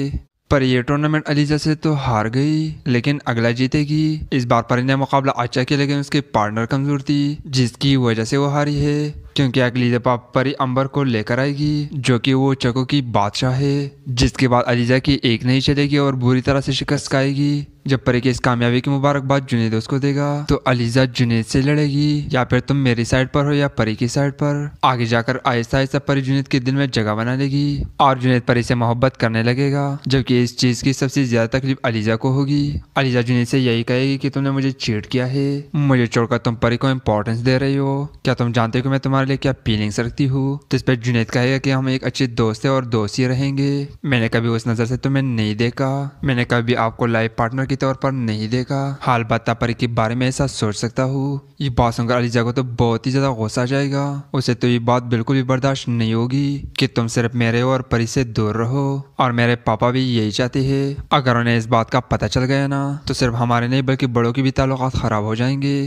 पर ये टूर्नामेंट अलीजा से तो हार गई लेकिन अगला जीतेगी इस बार परी ने मुकाबला अच्छा किया लेकिन उसके पार्टनर कमजोर थी जिसकी वजह से वो हारी है क्योंकि अगली दफा परी अंबर को लेकर आएगी जो कि वो चको की बादशाह है जिसके बाद अलीजा की एक नहीं चलेगी और बुरी तरह से शिकस्त आएगी जब परी की इस कामयाबी की मुबारकबाद जुनेद उसको देगा तो अलीजा जुनेद से लड़ेगी या फिर तुम मेरी साइड पर हो या परी की साइड पर आगे जाकर आहिस्ता आहिस्ता परी जुनेद के दिल में जगह बना लेगी और जुनेद परी से मोहब्बत करने लगेगा जबकि इस चीज की सबसे ज्यादा तकलीफ अलीजा को होगी अलीजा जुनेद से यही कहेगी की तुमने मुझे चीट किया है मुझे छोड़कर तुम परी को इम्पोर्टेंस दे रही हो क्या तुम जानते हो मैं तुम्हारे तुम्हारे लिए क्या फीलिंग्स रखती हूँ तो इस पर जुनेद कहेगा कि हम एक अच्छे दोस्त है और दोस्त ही रहेंगे मैंने कभी उस नज़र से तुम्हें नहीं देखा मैंने कभी आपको लाइफ पार्टनर के तौर पर नहीं देखा हाल बात परी के बारे में ऐसा सोच सकता हूँ ये बात सुनकर अली जगह तो बहुत ही ज़्यादा गुस्सा आ जाएगा उसे तो ये बात बिल्कुल भी बर्दाश्त नहीं होगी कि तुम सिर्फ मेरे और परी से दूर रहो और मेरे पापा भी यही चाहते हैं अगर उन्हें इस बात का पता चल गया ना तो सिर्फ हमारे नहीं बल्कि बड़ों के भी ताल्लुक ख़राब हो जाएंगे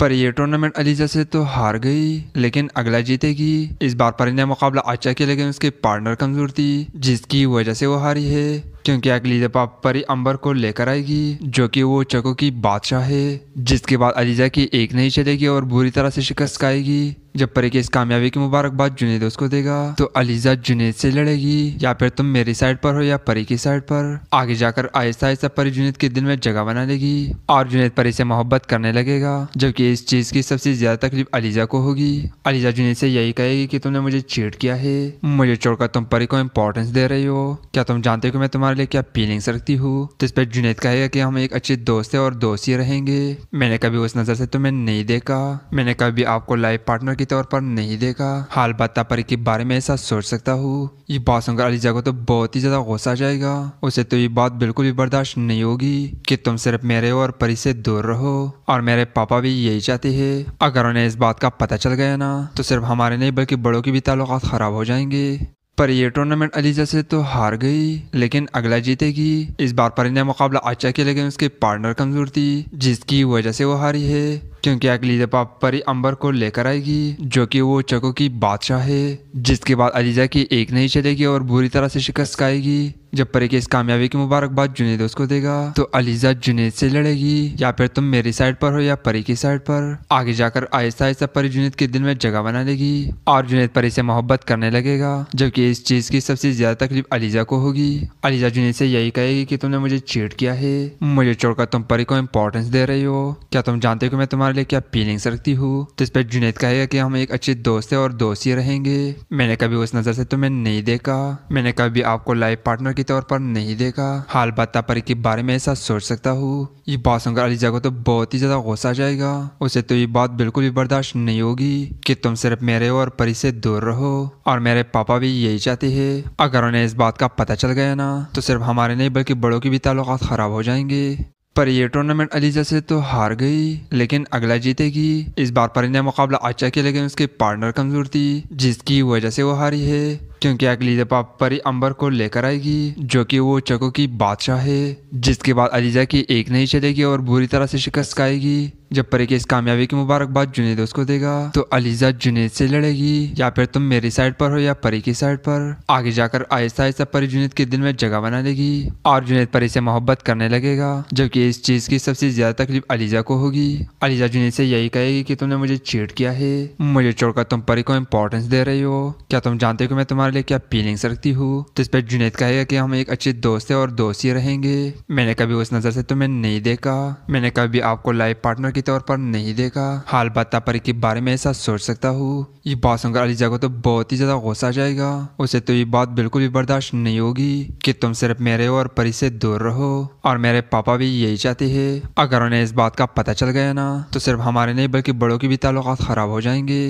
पर यह टूर्नामेंट अली जैसे तो हार गई लेकिन अगला जीतेगी इस बार परिंदा मुकाबला अच्छा किया लेकिन उसके पार्टनर कमजोर थी जिसकी वजह से वो हारी है क्योंकि अगली दफा परी अंबर को लेकर आएगी जो कि वो चको की बादशाह है जिसके बाद अलीजा की एक नहीं चलेगी और बुरी तरह से शिकस्त आएगी जब परी की इस कामयाबी की मुबारकबाद जुनेद उसको देगा तो अलीजा जुनेद से लड़ेगी या फिर तुम मेरी साइड पर हो या परी की साइड पर आगे जाकर आहिस्ता आहिस्ता परी जुनेद के दिल में जगह बना लेगी और जुनेद परी से मोहब्बत करने लगेगा जबकि इस चीज की सबसे ज्यादा तकलीफ अलीजा को होगी अलीजा जुनेद से यही कहेगी की तुमने मुझे चीट किया है मुझे छोड़कर तुम परी को इम्पोर्टेंस दे रही हो क्या तुम जानते हो कि मैं तुम्हारे लिए क्या फीलिंग्स रखती हूँ तो इस पर जुनेद कहेगा की हम एक अच्छे दोस्त है और दोस्त ही रहेंगे मैंने कभी उस नजर से तुम्हें नहीं देखा मैंने कभी आपको लाइफ पार्टनर तौर पर नहीं देखा हाल बात परी के बारे में ऐसा सोच सकता हूँ ये बात सुनकर अलीजा को तो बहुत ही ज्यादा गुस्सा आ जाएगा उसे तो ये बात बिल्कुल भी बर्दाश्त नहीं होगी कि तुम सिर्फ मेरे और परी से दूर रहो और मेरे पापा भी यही चाहते है अगर उन्हें इस बात का पता चल गया ना तो सिर्फ हमारे नहीं बल्कि बड़ों के भी ताल्लुक ख़राब हो जाएंगे पर ये टूर्नामेंट अलीजा से तो हार गई लेकिन अगला जीतेगी इस बार परी ने मुकाबला अच्छा किया लेकिन उसके पार्टनर कमजोर थी जिसकी वजह से वो हारी है क्योंकि अगली दफा परी अंबर को लेकर आएगी जो कि वो चको की बादशाह है जिसके बाद अलीजा की एक नहीं चलेगी और बुरी तरह से शिकस्त खाएगी जब परी की इस कामयाबी की मुबारकबाद जुनेद उसको देगा तो अलीजा जुनेद से लड़ेगी या फिर तुम मेरी साइड पर हो या परी की साइड पर आगे जाकर आहिस्ता आहिस्ता परी जुनेद के दिल में जगह बना लेगी और जुनेद परी से मोहब्बत करने लगेगा जबकि इस चीज की सबसे ज्यादा तकलीफ अलीजा को होगी अलीजा जुनेद से यही कहेगी की तुमने मुझे चीट किया है मुझे छोड़कर तुम परी को इम्पोर्टेंस दे रही हो क्या तुम जानते हो मैं तुम्हारा तुम्हारे लिए क्या फीलिंग्स रखती हूँ तो इस पर जुनेद कहेगा कि हम एक अच्छे दोस्त है और दोस्त ही रहेंगे मैंने कभी उस नज़र से तुम्हें नहीं देखा मैंने कभी आपको लाइफ पार्टनर के तौर पर नहीं देखा हाल बता पर के बारे में ऐसा सोच सकता हूँ ये बात सुनकर अलीजा को तो बहुत ही ज़्यादा गुस्सा आ जाएगा उसे तो ये बात बिल्कुल भी बर्दाश्त नहीं होगी कि तुम सिर्फ मेरे और परी से दूर रहो और मेरे पापा भी यही चाहते हैं अगर उन्हें इस बात का पता चल गया ना तो सिर्फ हमारे नहीं बल्कि बड़ों के भी ताल्लुक ख़राब हो जाएंगे पर ये टूर्नामेंट अली जैसे तो हार गई लेकिन अगला जीतेगी इस बार परिंदा मुकाबला अच्छा किया लेकिन उसके पार्टनर कमजोर थी जिसकी वजह से वो हारी है क्योंकि अगली दफा परी अंबर को लेकर आएगी जो कि वो चको की बादशाह है जिसके बाद अलीजा की एक नहीं चलेगी और बुरी तरह से शिकस्त आएगी जब परी की इस कामयाबी की मुबारकबाद जुनेद उसको देगा तो अलीजा जुनेद से लड़ेगी या फिर तुम मेरी साइड पर हो या परी की साइड पर आगे जाकर आहिस्ता आहिस्ता परी जुनेद के दिल में जगह बना लेगी और जुनेद परी से मोहब्बत करने लगेगा जबकि इस चीज की सबसे ज्यादा तकलीफ अलीजा को होगी अलीजा जुनेद से यही कहेगी की तुमने मुझे चीट किया है मुझे छोड़कर तुम परी को इम्पोर्टेंस दे रही हो क्या तुम जानते हो मैं तुम्हारे लिए क्या फीलिंग्स रखती हूँ तो इस पर जुनेद कहेगा की हम एक अच्छे दोस्त है और दोस्त ही रहेंगे मैंने कभी उस नजर से तुम्हें नहीं देखा मैंने कभी आपको लाइफ पार्टनर के तौर पर नहीं देखा हाल बात तापरी के बारे में ऐसा सोच सकता हूँ ये बात सुनकर अलीजा को तो बहुत ही ज्यादा गुस्सा जाएगा उसे तो ये बात बिल्कुल भी बर्दाश्त नहीं होगी कि तुम सिर्फ मेरे और परी से दूर रहो और मेरे पापा भी यही चाहते हैं अगर उन्हें इस बात का पता चल गया ना तो सिर्फ हमारे नहीं बल्कि बड़ों के भी ताल्लुक खराब हो जाएंगे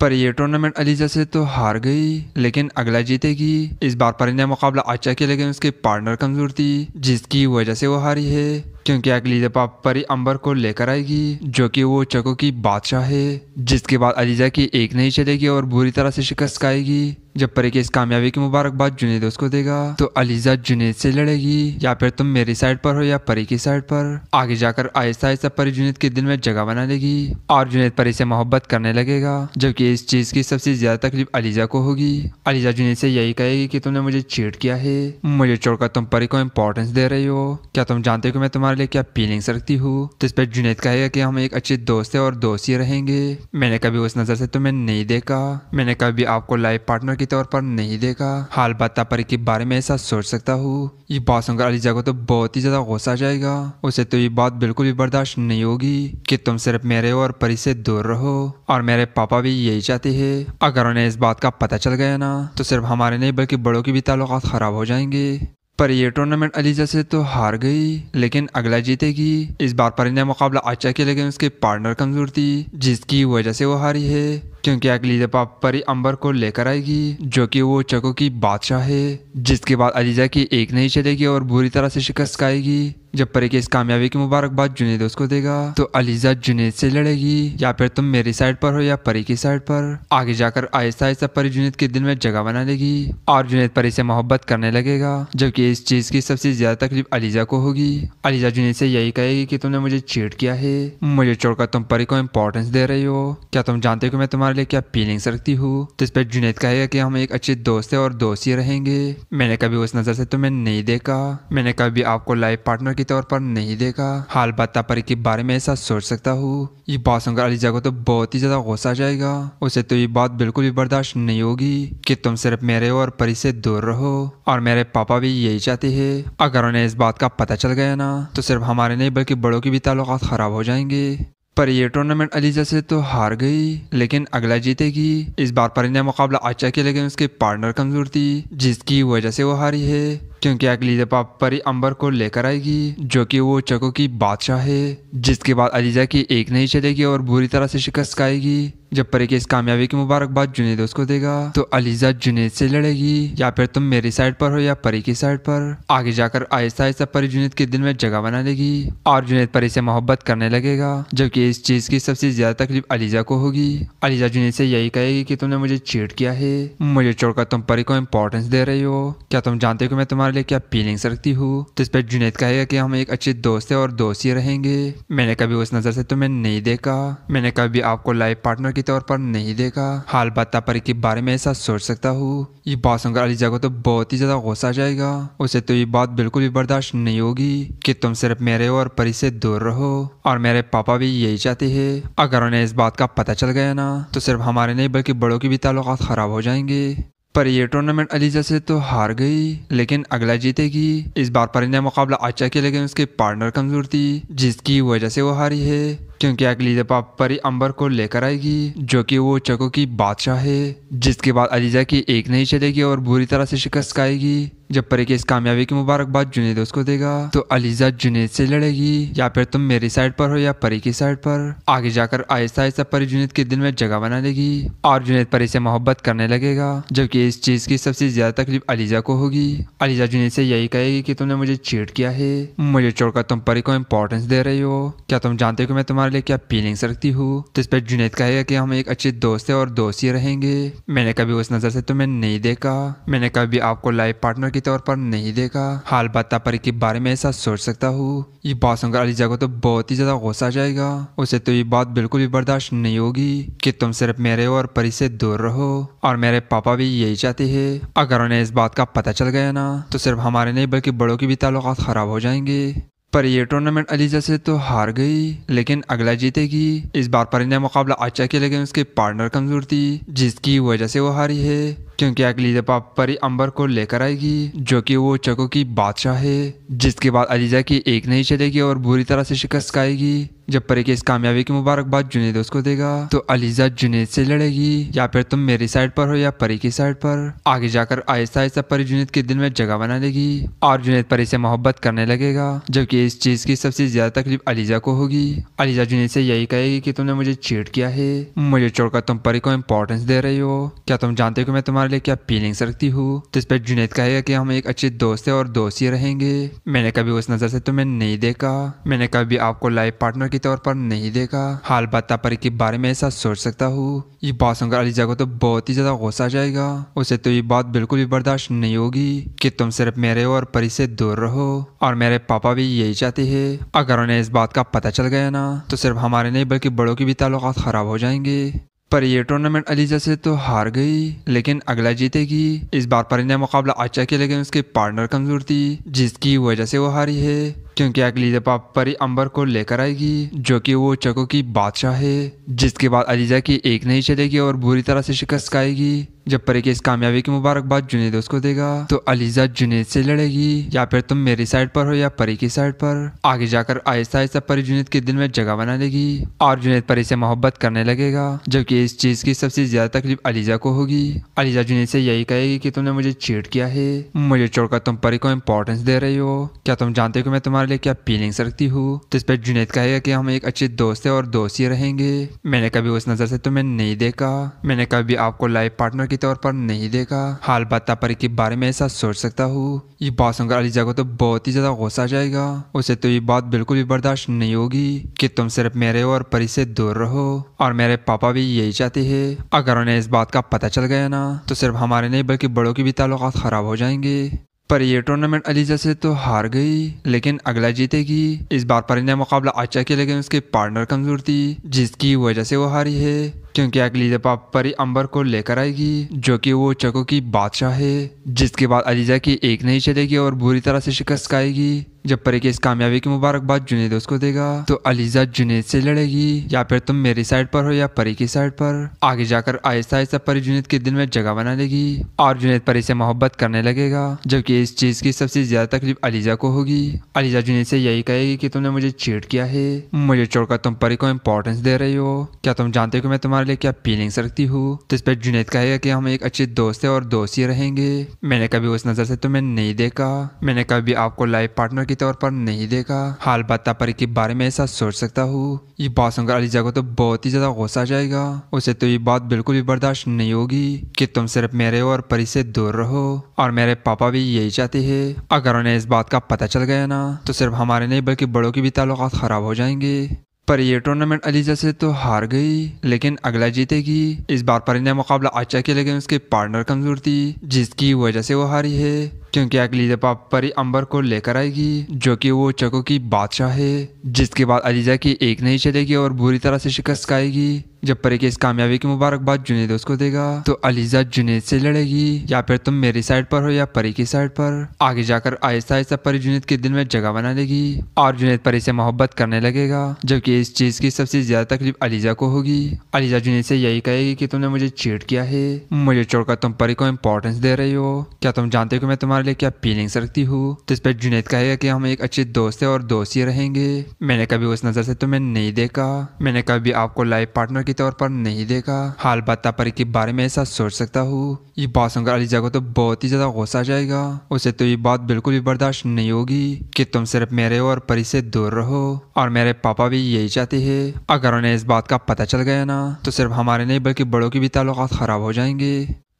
पर ये टूर्नामेंट अलीजा से तो हार गई लेकिन अगला जीतेगी इस बार परी ने मुकाबला अच्छा किया लेकिन उसके पार्टनर कमजोर थी जिसकी वजह से वो हारी है क्योंकि अगली दफा परी अंबर को लेकर आएगी जो कि वो चको की बादशाह है जिसके बाद अलीजा की एक नहीं चलेगी और बुरी तरह से शिकस्त खाएगी जब परी की इस कामयाबी की मुबारकबाद जुनेद उसको देगा तो अलीजा जुनेद से लड़ेगी या फिर तुम मेरी साइड पर हो या परी की साइड पर आगे जाकर आहिस्ता आहिस्ता परी जुनेद के दिल में जगह बना लेगी और जुनेद परी से मोहब्बत करने लगेगा जबकि इस चीज की सबसे ज्यादा तकलीफ अलीजा को होगी अलीजा जुनेद से यही कहेगी की तुमने मुझे चीट किया है मुझे छोड़कर तुम परी को इम्पोर्टेंस दे रही हो क्या तुम जानते हो मैं तुम्हारे तुम्हारे लिए क्या फीलिंग्स रखती हूँ तो इस पर जुनेद कहेगा कि हम एक अच्छे दोस्त है और दोस्त ही रहेंगे मैंने कभी उस नज़र से तुम्हें नहीं देखा मैंने कभी आपको लाइफ पार्टनर के तौर पर नहीं देखा हाल बात परी के बारे में ऐसा सोच सकता हूँ ये बात सुनकर अलीजा को तो बहुत ही ज़्यादा गुस्सा जाएगा उसे तो ये बात बिल्कुल भी बर्दाश्त नहीं होगी कि तुम सिर्फ मेरे और परी से दूर रहो और मेरे पापा भी यही चाहते हैं अगर उन्हें इस बात का पता चल गया ना तो सिर्फ हमारे नहीं बल्कि बड़ों के भी ताल्लुक ख़राब हो जाएंगे पर यह टूर्नामेंट अलीजा से तो हार गई लेकिन अगला जीतेगी इस बार परिंदा मुकाबला अच्छा किया लेकिन उसके पार्टनर कमजोर थी जिसकी वजह से वो हारी है क्योंकि अगली दफा परी अंबर को लेकर आएगी जो कि वो चको की बादशाह है जिसके बाद अलीजा की एक नहीं चलेगी और बुरी तरह से शिकस्त आएगी जब परी की इस कामयाबी की मुबारकबाद जुनेद उसको देगा तो अलीजा जुनेद से लड़ेगी या फिर तुम मेरी साइड पर हो या परी की साइड पर आगे जाकर आहिस्ता आहिस्ता परी जुनेद के दिल में जगह बना लेगी और जुनेद परी से मोहब्बत करने लगेगा जबकि इस चीज की सबसे ज्यादा तकलीफ अलीजा को होगी अलीजा जुनेद से यही कहेगी कि तुमने मुझे चीट किया है मुझे छोड़कर तुम परी को इम्पोर्टेंस दे रही हो क्या तुम जानते हो कि मैं तुम्हारे तुम्हारे लिए क्या फीलिंग्स रखती हूँ तो इस पर जुनेद कहेगा कि हम एक अच्छे दोस्त है और दोस्त ही रहेंगे मैंने कभी उस नज़र से तुम्हें नहीं देखा मैंने कभी आपको लाइफ पार्टनर के तौर पर नहीं देखा हाल बात परी के बारे में ऐसा सोच सकता हूँ ये बात सुनकर अलीजा को तो बहुत ही ज़्यादा गुस्सा आ जाएगा उसे तो ये बात बिल्कुल भी बर्दाश्त नहीं होगी कि तुम सिर्फ मेरे और परी से दूर रहो और मेरे पापा भी यही चाहते है अगर उन्हें इस बात का पता चल गया ना तो सिर्फ हमारे नहीं बल्कि बड़ों के भी ताल्लुक ख़राब हो जाएंगे पर यह टूर्नामेंट अली जैसे तो हार गई लेकिन अगला जीतेगी इस बार परिंदा मुकाबला अच्छा किया लेकिन उसके पार्टनर कमजोर थी जिसकी वजह से वो हारी है क्योंकि अगली दफा परी अंबर को लेकर आएगी जो कि वो चको की बादशाह है जिसके बाद अलीजा की एक नहीं चलेगी और बुरी तरह से शिकस्त खाएगी जब परी की इस कामयाबी की मुबारकबाद जुनेद उसको देगा तो अलीजा जुनेद से लड़ेगी या फिर तुम मेरी साइड पर हो या परी की साइड पर आगे जाकर आहिस्ता आहिस्ता परी जुनेद के दिल में जगह बना लेगी और जुनेद परी से मोहब्बत करने लगेगा जबकि इस चीज की सबसे ज्यादा तकलीफ अलीजा को होगी अलीजा जुनेद से यही कहेगी की तुमने मुझे चीट किया है मुझे छोड़कर तुम परी को इम्पोर्टेंस दे रही हो क्या तुम जानते हो कि मैं तुम्हारे लिए क्या फीलिंग्स रखती हूँ तो इस पर जुनेद कहेगा की हम एक अच्छे दोस्त है और दोस्त ही रहेंगे मैंने कभी उस नज़र से तुम्हें नहीं देखा मैंने कभी आपको लाइफ पार्टनर के तौर पर नहीं देखा हाल बात परी के बारे में ऐसा सोच सकता हूँ ये बात सुनकर अलीजा को तो बहुत ही ज्यादा गुस्सा जाएगा उसे तो ये बात बिल्कुल भी बर्दाश्त नहीं होगी कि तुम सिर्फ मेरे और परी से दूर रहो और मेरे पापा भी यही चाहते है अगर उन्हें इस बात का पता चल गया ना तो सिर्फ हमारे नहीं बल्कि बड़ों के भी ताल्लुक ख़राब हो जाएंगे पर ये टूर्नामेंट अलीजा से तो हार गई लेकिन अगला जीतेगी इस बार परी ने मुकाबला अच्छा किया लेकिन उसके पार्टनर कमजोर थी जिसकी वजह से वो हारी है क्योंकि अगली दफा परी अंबर को लेकर आएगी जो कि वो चको की बादशाह है जिसके बाद अलीजा की एक नहीं चलेगी और बुरी तरह से शिकस्त खाएगी जब परी की इस कामयाबी की मुबारकबाद जुनेद उसको देगा तो अलीजा जुनेद से लड़ेगी या फिर तुम मेरी साइड पर हो या परी की साइड पर आगे जाकर आहिस्ता आहिस्ता परी जुनेद के दिल में जगह बना लेगी और जुनेद परी से मोहब्बत करने लगेगा जबकि इस चीज की सबसे ज्यादा तकलीफ अलीजा को होगी अलीजा जुनेद से यही कहेगी कि तुमने मुझे चीट किया है मुझे छोड़कर तुम परी को इम्पोर्टेंस दे रही हो क्या तुम जानते हो कि मैं तुम्हारे वाले क्या फीलिंग्स रखती हूँ तो इस पर जुनेद कहेगा कि हम एक अच्छे दोस्त है और दोस्त ही रहेंगे मैंने कभी उस नज़र से तुम्हें नहीं देखा मैंने कभी आपको लाइफ पार्टनर के तौर पर नहीं देखा हाल बात के बारे में ऐसा सोच सकता हूँ ये बात सुनकर अलीजा को तो बहुत ही ज़्यादा गुस्सा आ जाएगा उसे तो ये बात बिल्कुल भी बर्दाश्त नहीं होगी कि तुम सिर्फ मेरे और परी से दूर रहो और मेरे पापा भी यही चाहते हैं अगर उन्हें इस बात का पता चल गया ना तो सिर्फ हमारे नहीं बल्कि बड़ों के भी ताल्लुक ख़राब हो जाएंगे पर ये टूर्नामेंट अलीजा से तो हार गई लेकिन अगला जीतेगी इस बार परिंदा मुकाबला अच्छा के लेकिन उसके पार्टनर कमजोर थी जिसकी वजह से वो हारी है क्योंकि अगली दफा परी अंबर को लेकर आएगी जो कि वो चको की बादशाह है जिसके बाद अलीजा की एक नहीं चलेगी और बुरी तरह से शिकस्त खाएगी जब परी की इस कामयाबी की मुबारकबाद जुनेद उसको देगा तो अलीजा जुनेद से लड़ेगी या फिर तुम मेरी साइड पर हो या परी की साइड पर आगे जाकर आहिस्ता आहिस्ता परी जुनेद के दिल में जगह बना लेगी और जुनेद परी से मोहब्बत करने लगेगा जबकि इस चीज की सबसे ज्यादा तकलीफ अलीजा को होगी अलीजा जुनेद से यही कहेगी की तुमने मुझे चीट किया है मुझे छोड़कर तुम परी को इम्पोर्टेंस दे रही हो क्या तुम जानते हो मैं तुम्हारे वाले क्या फीलिंग्स रखती हूँ तो इस पर जुनेद कहेगा कि हम एक अच्छे दोस्त है और दोस्त ही रहेंगे मैंने कभी उस नज़र से तुम्हें नहीं देखा मैंने कभी आपको लाइफ पार्टनर के तौर पर नहीं देखा हाल बात परी के बारे में ऐसा सोच सकता हूँ ये बात सुनकर अलीजा को तो बहुत ही ज़्यादा गुस्सा आ जाएगा उसे तो ये बात बिल्कुल भी बर्दाश्त नहीं होगी कि तुम सिर्फ मेरे और परी से दूर रहो और मेरे पापा भी यही चाहते हैं अगर उन्हें इस बात का पता चल गया ना तो सिर्फ हमारे नहीं बल्कि बड़ों के भी ताल्लुक ख़राब हो जाएंगे पर ये टूर्नामेंट अलीजा से तो हार गई लेकिन अगला जीतेगी इस बार परिंदा मुकाबला अच्छा किया लेकिन उसके पार्टनर कमज़ोर थी जिसकी वजह से वो हारी है क्योंकि अगली दफा परी अंबर को लेकर आएगी जो कि वो चको की बादशाह है जिसके बाद अलीजा की एक नहीं चलेगी और बुरी तरह से शिकस्त खाएगी जब परी की इस कामयाबी की मुबारकबाद जुनेद उसको देगा तो अलीजा जुनेद से लड़ेगी या फिर तुम मेरी साइड पर हो या परी की साइड पर आगे जाकर आहिस्ता आहिस्ता परी जुनेद के दिल में जगह बना लेगी और जुनेद परी से मोहब्बत करने लगेगा जबकि इस चीज की सबसे ज्यादा तकलीफ अलीजा को होगी अलीजा जुनेद से यही कहेगी की तुमने मुझे चीट किया है मुझे छोड़कर तुम परी को इम्पोर्टेंस दे रही हो क्या तुम जानते हो मैं तुम्हारा तुम्हारे लिए क्या फीलिंग्स रखती हूँ तो इस पर जुनेद कहेगा कि हम एक अच्छे दोस्त है और दोस्त ही रहेंगे मैंने कभी उस नज़र से तुम्हें नहीं देखा मैंने कभी आपको लाइफ पार्टनर के तौर पर नहीं देखा हाल बात तापरी के बारे में ऐसा सोच सकता हूँ ये बात सुनकर अलीजा को तो बहुत ही ज़्यादा गुस्सा जाएगा उसे तो ये बात बिल्कुल भी बर्दाश्त नहीं होगी कि तुम सिर्फ मेरे और परी से दूर रहो और मेरे पापा भी यही चाहते हैं अगर उन्हें इस बात का पता चल गया ना तो सिर्फ हमारे नहीं बल्कि बड़ों के भी ताल्लुक ख़राब हो जाएंगे पर यह टूर्नामेंट अली जैसे तो हार गई लेकिन अगला जीतेगी इस बार परिंदा मुकाबला अच्छा किया लेकिन उसके पार्टनर कमजोर थी जिसकी वजह से वो हारी है क्योंकि अगली दफा परी अंबर को लेकर आएगी जो कि वो चको की बादशाह है जिसके बाद अलीजा की एक नहीं चलेगी और बुरी तरह से शिकस्त खाएगी जब परी की इस कामयाबी की मुबारकबाद जुनेद उसको देगा तो अलीजा जुनेद से लड़ेगी या फिर तुम मेरी साइड पर हो या परी की साइड पर आगे जाकर आहिस्ता आहिस्ता परी जुनेद के दिल में जगह बना लेगी और जुनेद परी से मोहब्बत करने लगेगा जबकि इस चीज की सबसे ज्यादा तकलीफ अलीजा को होगी अलीजा जुनेद से यही कहेगी की तुमने मुझे चीट किया है मुझे छोड़कर तुम परी को इम्पोर्टेंस दे रही हो क्या तुम जानते हो मैं तुम्हारे हमारे लिए क्या फीलिंग्स रखती हो तो इस पर जुनेद कहेगा कि हम एक अच्छे दोस्त है और दोस्त ही रहेंगे मैंने कभी उस नज़र से तुम्हें नहीं देखा मैंने कभी आपको लाइफ पार्टनर के तौर पर नहीं देखा हाल बात तापरी के बारे में ऐसा सोच सकता हूँ ये बात सुनकर अलीजा को तो बहुत ही ज़्यादा गुस्सा जाएगा उसे तो ये बात बिल्कुल भी बर्दाश्त नहीं होगी कि तुम सिर्फ मेरे और परी से दूर रहो और मेरे पापा भी यही चाहते है अगर उन्हें इस बात का पता चल गया ना तो सिर्फ हमारे नहीं बल्कि बड़ों के भी ताल्लुक ख़राब हो जाएंगे पर यह टूर्नामेंट अली जैसे तो हार गई लेकिन अगला जीतेगी इस बार परिंदा मुकाबला आचा अच्छा के लेकिन उसके पार्टनर कमजोर थी जिसकी वजह से वो हारी है क्योंकि अगली दफा परी अंबर को लेकर आएगी जो कि वो चको की बादशाह है जिसके बाद अलीजा की एक नहीं चलेगी और बुरी तरह से शिकस्त आएगी जब परी की इस कामयाबी की मुबारकबाद जुनेद उसको देगा तो अलीजा जुनेद से लड़ेगी या फिर तुम मेरी साइड पर हो या परी की साइड पर आगे जाकर आहिस्ता आहिस्ता परी जुनेद के दिल में जगह बना लेगी और जुनेद परी से मोहब्बत करने लगेगा जबकि इस चीज की सबसे ज्यादा तकलीफ अलीजा को होगी अलीजा जुनेद से यही कहेगी की तुमने मुझे चीट किया है मुझे छोड़कर तुम परी को इम्पोर्टेंस दे रही हो क्या तुम जानते हो कि मैं तुम्हारे तुम्हारे लिए क्या फीलिंग्स रखती हूँ तो इस पर जुनेद कहेगा कि हम एक अच्छे दोस्त है और दोस्त ही रहेंगे मैंने कभी उस नज़र से तुम्हें नहीं देखा मैंने कभी आपको लाइफ पार्टनर के तौर पर नहीं देखा हाल बात परी के बारे में ऐसा सोच सकता हूँ ये बात सुनकर अलीजा को तो बहुत ही ज़्यादा गुस्सा आ जाएगा उसे तो ये बात बिल्कुल भी बर्दाश्त नहीं होगी कि तुम सिर्फ मेरे और परी से दूर रहो और मेरे पापा भी यही चाहते हैं अगर उन्हें इस बात का पता चल गया ना तो सिर्फ हमारे नहीं बल्कि बड़ों के भी ताल्लुक ख़राब हो जाएंगे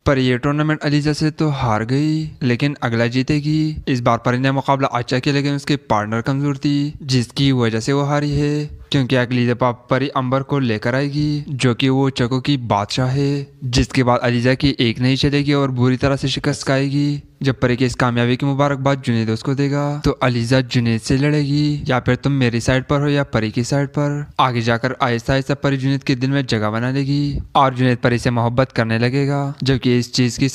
पर यह टूर्नामेंट अली जैसे तो हार गई लेकिन अगला जीतेगी इस बार परिंदा मुकाबला अच्छा किया लेकिन उसके पार्टनर कमजोर थी जिसकी वजह से वो हारी है क्योंकि अगलीजा पाप परी अंबर को लेकर आएगी जो कि वो चको की बादशाह है जिसके बाद अलीजा की एक नहीं चलेगी और बुरी तरह से शिकस्त खाएगी जब परी की इस कामयाबी की मुबारकबाद जुनेद उसको देगा तो अलीजा जुनेद से लड़ेगी या फिर तुम मेरी साइड पर हो या परी की साइड पर आगे जाकर आहिस्ता आहिस्ता परी जुनेद के दिल में जगह बना लेगी और जुनेद परी से मोहब्बत करने लगेगा जबकि इस चीज की